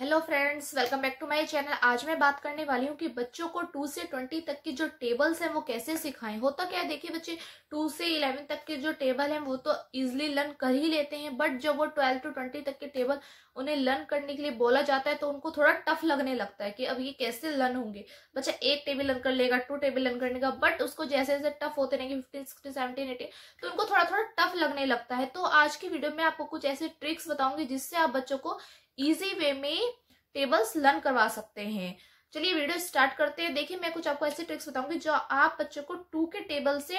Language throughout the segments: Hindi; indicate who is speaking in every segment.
Speaker 1: hello friends welcome back to my channel आज मैं बात करने वाली हूँ कि बच्चों को टू से ट्वेंटी तक की जो टेबल्स हैं वो कैसे सिखाएं होता क्या है देखिए बच्चे टू से इलेवन तक के जो टेबल हैं वो तो इजीली लर्न कर ही लेते हैं बट जब वो ट्वेल्व टू ट्वेंटी तक के टेबल उन्हें लर्न करने के लिए बोला जाता है तो उनको थोड़ा टफ लगने लगता है कि अब ये कैसे लर्न होंगे बच्चा एक टेबल लर्न कर लेगा टू टेबल लर्न करने का बट उसको जैसे जैसे टफ होते रहेंगे फिफ्टीन सिक्सटीन सेवनटीन एटीन तो उनको थोड़ा थोड़ा टफ लगने लगता है तो आज की वीडियो में आपको कुछ ऐसे ट्रिक्स बताऊंगी जिससे आप बच्चों को इजी वे में टेबल्स लर्न करवा सकते हैं चलिए वीडियो स्टार्ट करते हैं देखिए मैं कुछ आपको ऐसे ट्रिक्स बताऊंगी जो आप बच्चों को टू के टेबल से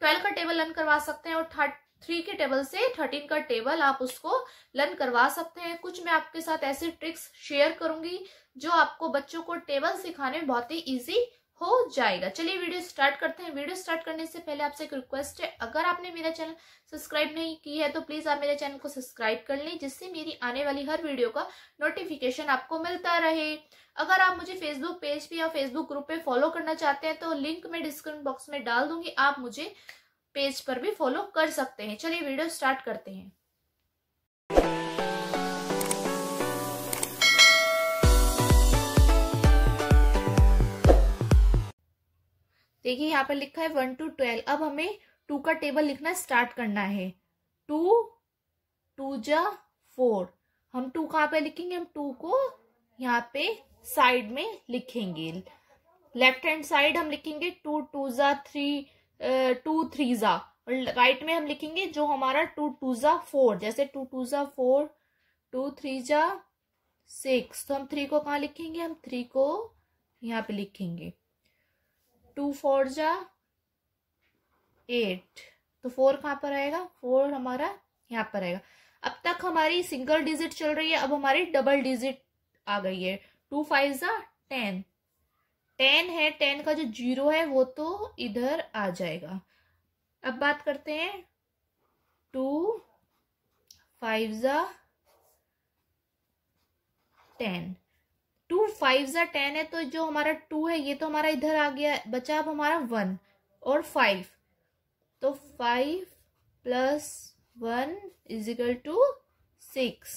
Speaker 1: ट्वेल्व का टेबल लर्न करवा सकते हैं और थ्री के टेबल से थर्टीन का टेबल आप उसको लर्न करवा सकते हैं कुछ मैं आपके साथ ऐसे ट्रिक्स शेयर करूंगी जो आपको बच्चों को टेबल सिखाने में बहुत ही ईजी हो जाएगा चलिए वीडियो स्टार्ट करते हैं वीडियो स्टार्ट करने से पहले आपसे एक रिक्वेस्ट है अगर आपने मेरा चैनल सब्सक्राइब नहीं की है तो प्लीज़ आप मेरे चैनल को सब्सक्राइब कर लें जिससे मेरी आने वाली हर वीडियो का नोटिफिकेशन आपको मिलता रहे अगर आप मुझे फेसबुक पेज पे या फेसबुक ग्रुप पे फॉलो करना चाहते हैं तो लिंक मैं डिस्क्रिप्शन बॉक्स में डाल दूंगी आप मुझे पेज पर भी फॉलो कर सकते हैं चलिए वीडियो स्टार्ट करते हैं देखिए यहाँ पर लिखा है वन टू ट्वेल्व अब हमें टू का टेबल लिखना स्टार्ट करना है टू टू जा फोर हम टू कहाँ पे लिखेंगे हम टू को यहाँ पे साइड में लिखेंगे लेफ्ट हैंड साइड हम लिखेंगे टू टू जा थ्री टू थ्री जा और राइट में हम लिखेंगे जो हमारा टू टू जा फोर जैसे टू टू जा फोर टू थ्री जा सिक्स तो हम थ्री को कहाँ लिखेंगे हम थ्री को यहाँ पे लिखेंगे टू फोर जा एट तो फोर कहाँ पर आएगा फोर हमारा यहाँ पर आएगा अब तक हमारी सिंगल डिजिट चल रही है अब हमारी डबल डिजिट आ गई है टू फाइव जा टेन टेन है टेन का जो जीरो है वो तो इधर आ जाएगा अब बात करते हैं टू फाइव जा टेन टू फाइव ज़ा टेन है तो जो हमारा टू है ये तो हमारा इधर आ गया बचा अब हमारा वन और फाइव तो five plus one is equal two six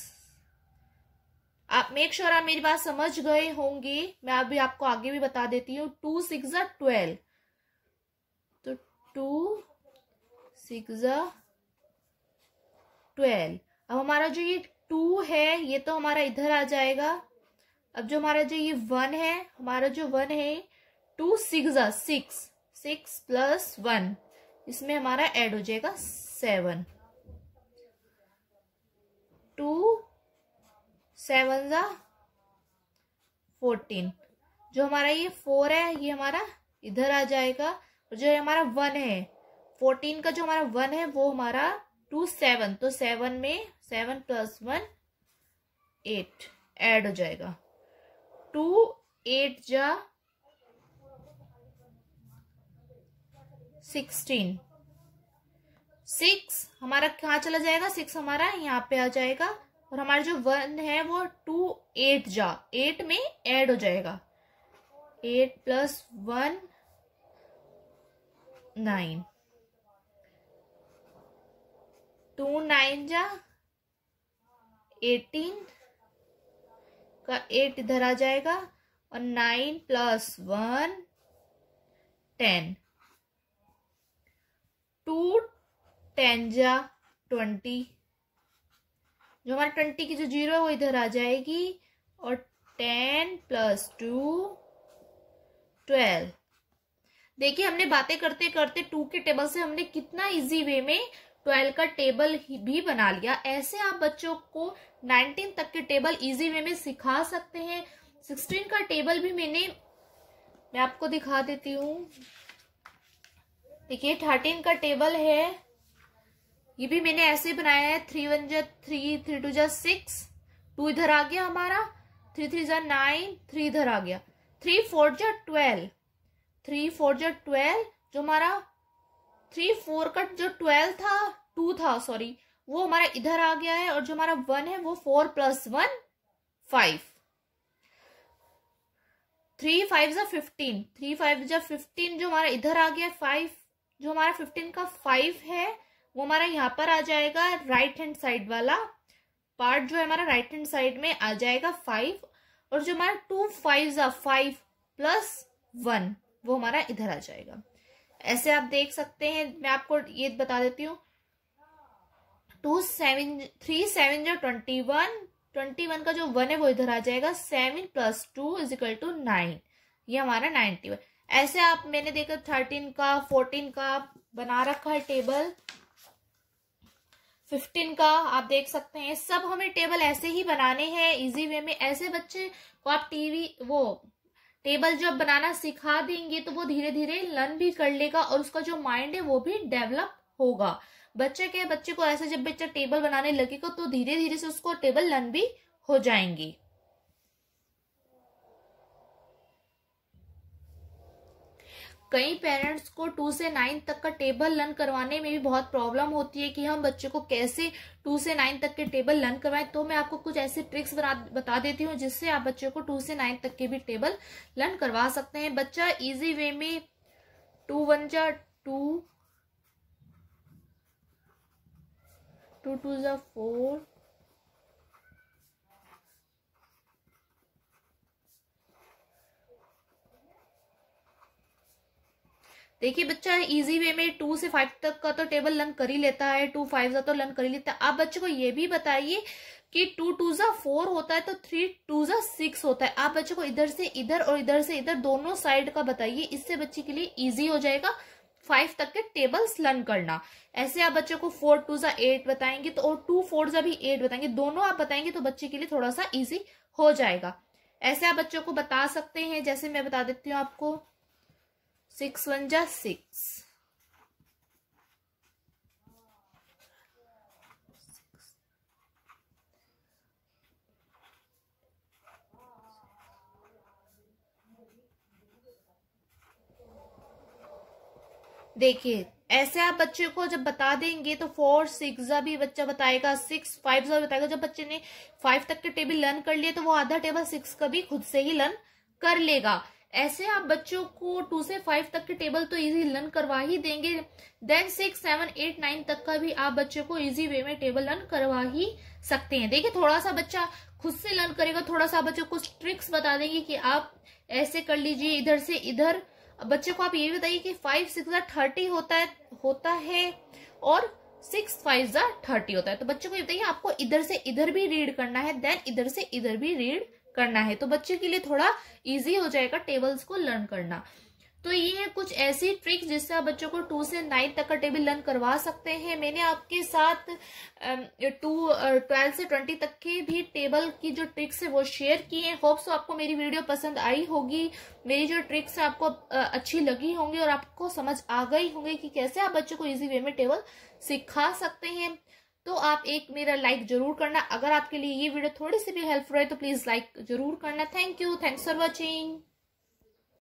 Speaker 1: आप मेक श्योर sure आप मेरी बात समझ गए होंगे मैं अभी आपको आगे भी बता देती हूँ टू सिक्स ज़ा ट्वेल्व तो टू सिक्स ट्वेल्व अब हमारा जो ये टू है ये तो हमारा इधर आ जाएगा अब जो हमारा जो ये वन है हमारा जो वन है two six six six plus one इसमें हमारा ऐड हो जाएगा सेवन टू सेवन ज़ा फोर्टीन जो हमारा ये फोर है ये हमारा इधर आ जाएगा और जो हमारा वन है फोर्टीन का जो हमारा वन है वो हमारा टू सेवन तो सेवन में seven plus one eight add हो जाएगा टू एट जा सिक्सटीन सिक्स हमारा कहाँ चला जाएगा सिक्स हमारा यहाँ पे आ जाएगा और हमारा जो वन है वो टू एट जा एट में ऐड हो जाएगा eight plus one nine two nine जा एटीन का एट इधर आ जाएगा और nine plus one ten two ten जा ट्वेंटी जो हमारे ट्वेंटी की जो जीरो है वो इधर आ जाएगी और टेन प्लस टू ट्वेल्व देखिए हमने बातें करते करते टू के टेबल से हमने कितना इजी वे में ट्वेल्व का टेबल भी बना लिया ऐसे आप बच्चों को नाइनटीन तक के टेबल इजी वे में सिखा सकते हैं सिक्सटीन का टेबल भी मैंने मैं आपको दिखा देती हूँ देखिए थर्टीन का टेबल है ये भी मैंने ऐसे बनाया है थ्री वन जा थ्री थ्री टू जा सिक्स टू इधर आ गया हमारा थ्री थ्री जा नाइन थ्री इधर आ गया थ्री फोर जो ट्वेल्व थ्री फोर जा ट्वेल्व जो हमारा थ्री फोर का जो ट्वेल्व था टू था सॉरी वो हमारा इधर आ गया है और जो हमारा वन है वो four plus one five three five जो फिफ्टीन थ्री फाइव जो फिफ्टीन जो हमारा इधर आ गया फाइव जो हमारा फिफ्टीन का फाइव है वो हमारा यहाँ पर आ जाएगा राइट हैंड साइड वाला पार्ट जो है हमारा राइट हैंड साइड में आ जाएगा फाइव और जो हमारा टू फाइव जो फाइव प्लस वन वो हमारा इधर आ जाएगा ऐसे आप देख सकते हैं मैं आपको ये बता देती हूँ टू सेवन थ्री सेवन जो ट्वेंटी वन ट्वेंटी वन का जो वन है वो इधर आ जाएगा seven plus two is equal to nine ये हमारा नाइनटी वन ऐसे आप मैंने देखा थर्टीन का फोर्टीन का बना रखा है टेबल फिफ्टीन का आप देख सकते हैं सब हमें टेबल ऐसे ही बनाने हैं इजी वे में ऐसे बच्चे को आप टीवी वो टेबल जब बनाना सिखा देंगे तो वो धीरे धीरे लर्न भी कर लेगा और उसका जो माइंड है वो भी डेवलप होगा बच्चे के बच्चे को ऐसे जब बच्चा टेबल बनाने लगेगा तो धीरे धीरे से उसको टेबल लर्न भी हो जाएंगी कई पेरेंट्स को टू से नाइन तक का टेबल लर्न करवाने में भी बहुत प्रॉब्लम होती है कि हम बच्चों को कैसे टू से नाइन तक के टेबल लर्न करवाएं तो मैं आपको कुछ ऐसे ट्रिक्स बता देती हूँ जिससे आप बच्चों को टू से नाइन तक के भी टेबल लर्न करवा सकते हैं बच्चा इजी वे में टू वन जा टू टू टू जा फोर देखिए बच्चा इजी वे में टू से फाइव तक का तो टेबल लर्न कर ही लेता है टू फाइव तो लर्न कर ही लेता है आप बच्चे को ये भी बताइए कि टू टू जा फोर होता है तो थ्री टू जा सिक्स होता है आप बच्चे को इधर से इधर और इधर से इधर दोनों साइड का बताइए इससे बच्चे के लिए इजी हो जाएगा फाइव तक के टेबल्स लर्न करना ऐसे आप बच्चे को फोर टू जा एट बताएंगे तो और टू फोर जा भी एट बताएंगे दोनों आप बताएंगे तो बच्चे के लिए थोड़ा सा ईजी हो जाएगा ऐसे आप बच्चों को बता सकते हैं जैसे मैं बता देती हूँ आपको सिक्स वन जा सिक्स देखिए ऐसे आप बच्चे को जब बता देंगे तो फोर सिक्स भी बच्चा बताएगा सिक्स फाइव जब बताएगा जब बच्चे ने फाइव तक के टेबल लर्न कर लिए तो वो आधा टेबल सिक्स का भी खुद से ही लर्न कर लेगा ऐसे आप बच्चों को टू से फाइव तक के टेबल तो इजी लर्न करवा ही देंगे then six seven eight nine तक का भी आप बच्चों को इजी वे में टेबल लर्न करवा ही सकते हैं देखिए थोड़ा सा बच्चा खुद से लर्न करेगा थोड़ा सा बच्चों को ट्रिक्स बता देंगे कि आप ऐसे कर लीजिए इधर से इधर बच्चे को आप ये बताइए कि फाइव सिक्स थर्टी होता है होता है और सिक्स फाइव जार थर्टी होता है तो बच्चों को ये बताइए आपको इधर से इधर भी रीड करना है देन इधर से इधर भी रीड करना है तो बच्चे के लिए थोड़ा इजी हो जाएगा टेबल्स को लर्न करना तो ये है कुछ ऐसी ट्रिक्स जिससे आप बच्चों को टू से नाइन तक का टेबल लर्न करवा सकते हैं मैंने आपके साथ टू ट्वेल्व से ट्वेंटी तक के भी टेबल की जो ट्रिक्स है वो शेयर की है होप्स आपको मेरी वीडियो पसंद आई होगी मेरी जो ट्रिक्स है आपको अच्छी लगी होंगी और आपको समझ आ गई होंगी कि कैसे आप बच्चों को इजी वे में टेबल सिखा सकते हैं तो आप एक मेरा लाइक जरूर करना अगर आपके लिए ये वीडियो थोड़ी सी भी हेल्पफुल रहे तो प्लीज लाइक जरूर करना thank you thanks for watching